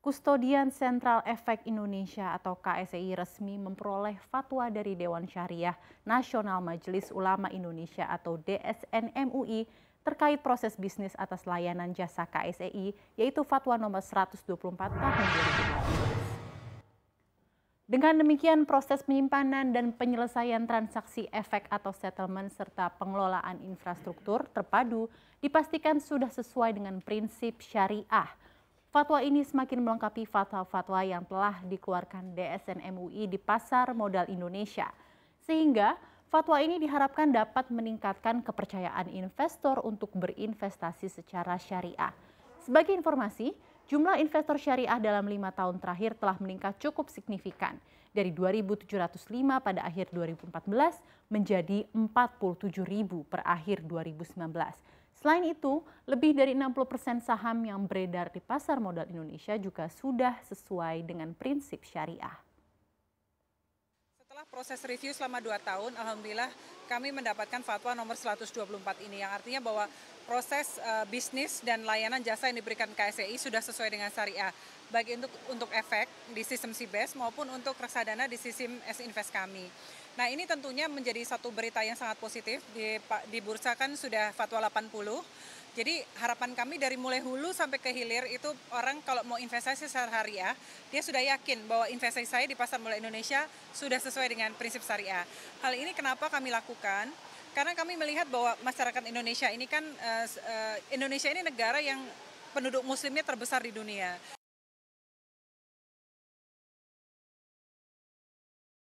Kustodian Sentral Efek Indonesia atau KSEI resmi memperoleh fatwa dari Dewan Syariah Nasional Majelis Ulama Indonesia atau DSNMUI terkait proses bisnis atas layanan jasa KSEI yaitu fatwa nomor 124 tahun 2018. Dengan demikian proses penyimpanan dan penyelesaian transaksi efek atau settlement serta pengelolaan infrastruktur terpadu dipastikan sudah sesuai dengan prinsip syariah – Fatwa ini semakin melengkapi fatwa-fatwa yang telah dikeluarkan DSN MUI di pasar modal Indonesia. Sehingga fatwa ini diharapkan dapat meningkatkan kepercayaan investor untuk berinvestasi secara syariah. Sebagai informasi, jumlah investor syariah dalam lima tahun terakhir telah meningkat cukup signifikan dari 2.705 pada akhir 2014 menjadi 47.000 per akhir 2019. Selain itu, lebih dari 60% saham yang beredar di pasar modal Indonesia juga sudah sesuai dengan prinsip syariah proses review selama 2 tahun, Alhamdulillah kami mendapatkan fatwa nomor 124 ini yang artinya bahwa proses uh, bisnis dan layanan jasa yang diberikan KSEI sudah sesuai dengan syariah baik untuk untuk efek di sistem SIBES maupun untuk reksadana di sistem S-Invest kami. Nah ini tentunya menjadi satu berita yang sangat positif di, di bursa kan sudah fatwa 80 jadi harapan kami dari mulai hulu sampai ke hilir itu orang kalau mau investasi syariah, ya, dia sudah yakin bahwa investasi saya di pasar modal Indonesia sudah sesuai dengan prinsip syariah. Hal ini kenapa kami lakukan? Karena kami melihat bahwa masyarakat Indonesia ini kan eh, eh, Indonesia ini negara yang penduduk muslimnya terbesar di dunia.